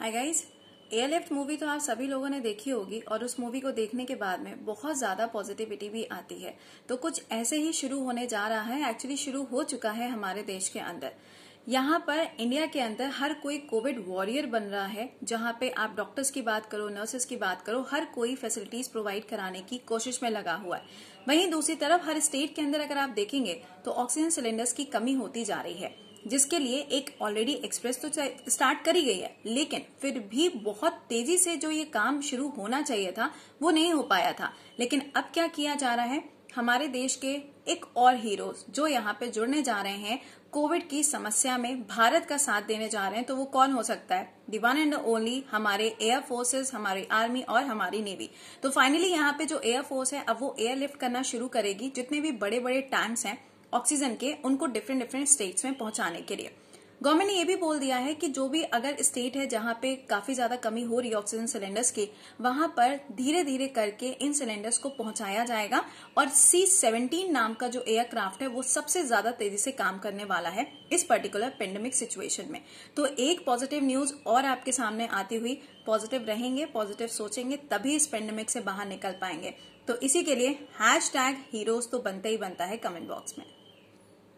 hi guys airlift movie तो आप सभी लोगों ने देखी होगी और उस मूवी को देखने के बाद में बहुत ज्यादा पॉजिटिविटी भी आती है तो कुछ ऐसे ही शुरू होने जा रहा है एक्चुअली शुरू हो चुका है हमारे देश के अंदर यहाँ पर इंडिया के अंदर हर कोई कोविड वॉरियर बन रहा है जहाँ पे आप डॉक्टर्स की बात करो नर्सेस की बात करो हर कोई फैसिलिटीज प्रोवाइड कराने की कोशिश में लगा हुआ है वहीं दूसरी तरफ हर स्टेट के अंदर अगर आप देखेंगे तो ऑक्सीजन सिलेंडर्स की कमी होती जा रही है जिसके लिए एक ऑलरेडी एक्सप्रेस तो स्टार्ट करी गई है लेकिन फिर भी बहुत तेजी से जो ये काम शुरू होना चाहिए था वो नहीं हो पाया था लेकिन अब क्या किया जा रहा है हमारे देश के एक और हीरो जो यहाँ पे जुड़ने जा रहे हैं कोविड की समस्या में भारत का साथ देने जा रहे हैं तो वो कौन हो सकता है दी वन एंड ओनली हमारे एयर फोर्सेस हमारे आर्मी और हमारी नेवी तो फाइनली यहाँ पे जो एयर फोर्स है अब वो एयरलिफ्ट करना शुरू करेगी जितने भी बड़े बड़े टैंक्स हैं ऑक्सीजन के उनको डिफरेंट डिफरेंट स्टेट्स में पहुंचाने के लिए गवर्नमेंट ने यह भी बोल दिया है कि जो भी अगर स्टेट है जहां पे काफी ज्यादा कमी हो रही है ऑक्सीजन सिलेंडर्स की वहां पर धीरे धीरे करके इन सिलेंडर्स को पहुंचाया जाएगा और सी सेवनटीन नाम का जो एयरक्राफ्ट है वो सबसे ज्यादा तेजी से काम करने वाला है इस पर्टिकुलर पेंडेमिक सिचुएशन में तो एक पॉजिटिव न्यूज और आपके सामने आती हुई पॉजिटिव रहेंगे पॉजिटिव सोचेंगे तभी इस पेंडेमिक से बाहर निकल पाएंगे तो इसी के लिए हैश टैग हीरोज तो बनता ही बनता है कमेंट बॉक्स में